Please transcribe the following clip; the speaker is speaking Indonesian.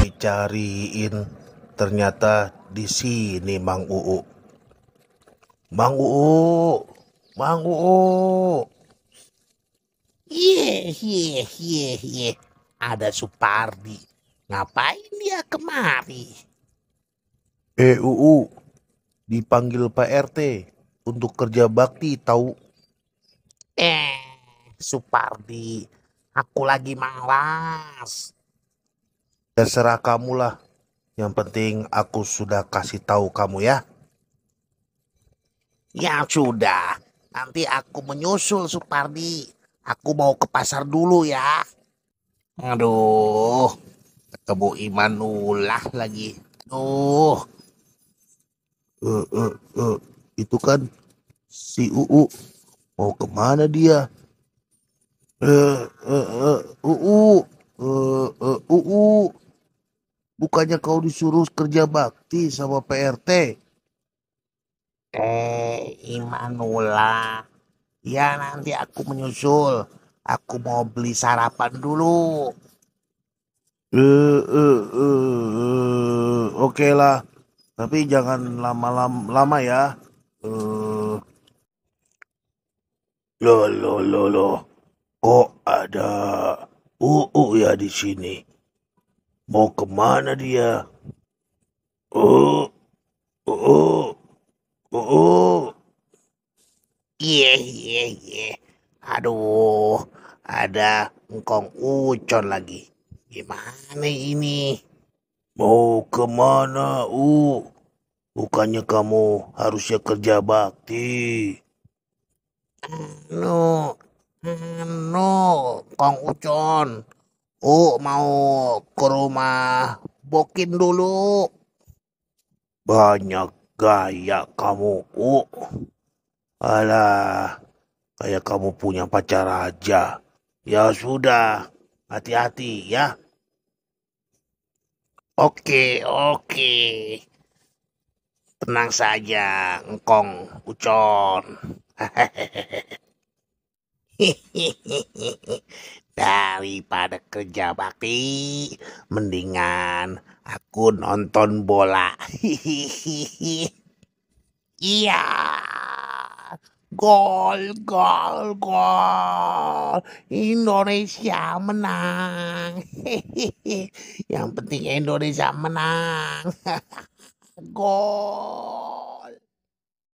Dicariin ternyata di sini Mang Uu. Mang Uu, Mang Uu. Ye, ye, ye, ye. Ada Supardi. Ngapain dia kemari? EUU dipanggil Pak RT untuk kerja bakti tahu. Eh, Supardi, aku lagi malas. Terserah kamu lah. Yang penting aku sudah kasih tahu kamu ya. Ya sudah, nanti aku menyusul Supardi. Aku mau ke pasar dulu ya. Aduh, ketemu ulah lagi. Tuh uh, uh, uh, itu kan si uu mau kemana dia uh, uh, uh, uu uh, uh, uu bukannya kau disuruh kerja bakti sama prt eh imanula ya nanti aku menyusul aku mau beli sarapan dulu. Uh, uh, uh, uh, Oke okay lah, tapi jangan lama-lama lama ya uh, lo lo lo lo kok ada uu ya di sini mau kemana dia oh oh oh iya iya iya aduh ada engkong ucon lagi gimana ini Mau kemana, U? Bukannya kamu harusnya kerja bakti. No, no, Kang Ucon. U mau ke rumah Bokin dulu. Banyak gaya kamu, U. Alah, kayak kamu punya pacar aja. Ya sudah, hati-hati ya. Oke, oke. Tenang saja, engkong, ucon. Daripada kerja bakti, mendingan aku nonton bola. iya. Gol, gol, gol. Indonesia menang. Yang penting Indonesia menang. gol.